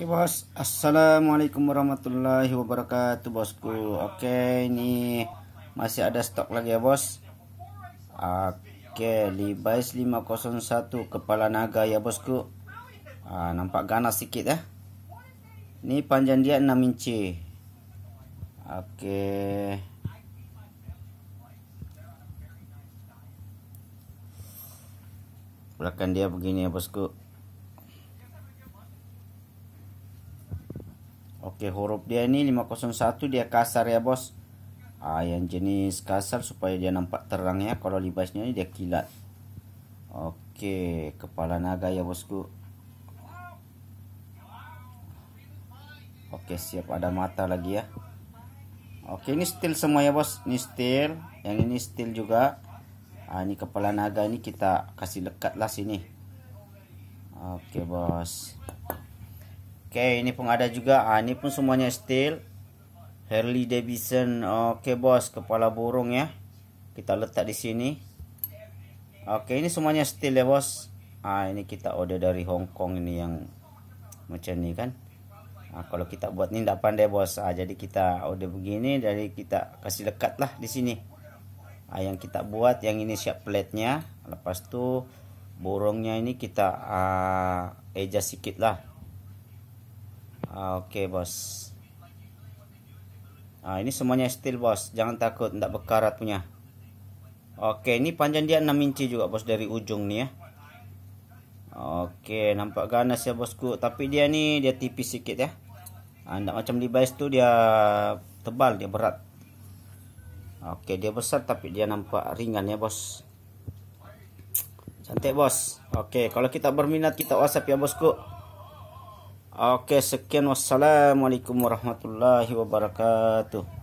Okay bos, assalamualaikum warahmatullahi wabarakatuh bosku. Okay, ini masih ada stok lagi ya bos. Okey, Levi's 501 kepala naga ya bosku. Ah, nampak ganas sedikit ya. Ini panjang dia 6 inci. Okay. Belakang dia begini ya bosku. Oke huruf dia ini 501 dia kasar ya bos ah, Yang jenis kasar supaya dia nampak terang ya Kalau libasnya ini dia kilat Oke kepala naga ya bosku Oke siap ada mata lagi ya Oke ini steel semua ya bos Ini steel Yang ini steel juga ah, Ini kepala naga ini kita kasih lekat lah sini Oke bos Oke ini pun ada juga ah, Ini pun semuanya steel Harley Davidson Oke bos kepala burung ya Kita letak di sini Oke ini semuanya steel ya bos ah, Ini kita order dari Hong Kong ini yang Macam ni kan ah, Kalau kita buat ni tak pandai bos ah, Jadi kita order begini Dari kita kasih lekat lah di sini ah, Yang kita buat yang ini siap plate nya Lepas tu Burungnya ini kita uh, eja sikit lah Ah, oke okay, bos ah, ini semuanya steel bos jangan takut tidak berkarat punya oke okay, ini panjang dia 6 inci juga bos dari ujung nih ya oke okay, nampak ganas ya bosku tapi dia nih dia tipis sedikit ya anda ah, macam base tuh dia tebal dia berat oke dia besar tapi dia nampak ringan ya bos cantik bos oke kalau kita berminat kita whatsapp ya bosku Oke, sekian. Wassalamualaikum warahmatullahi wabarakatuh.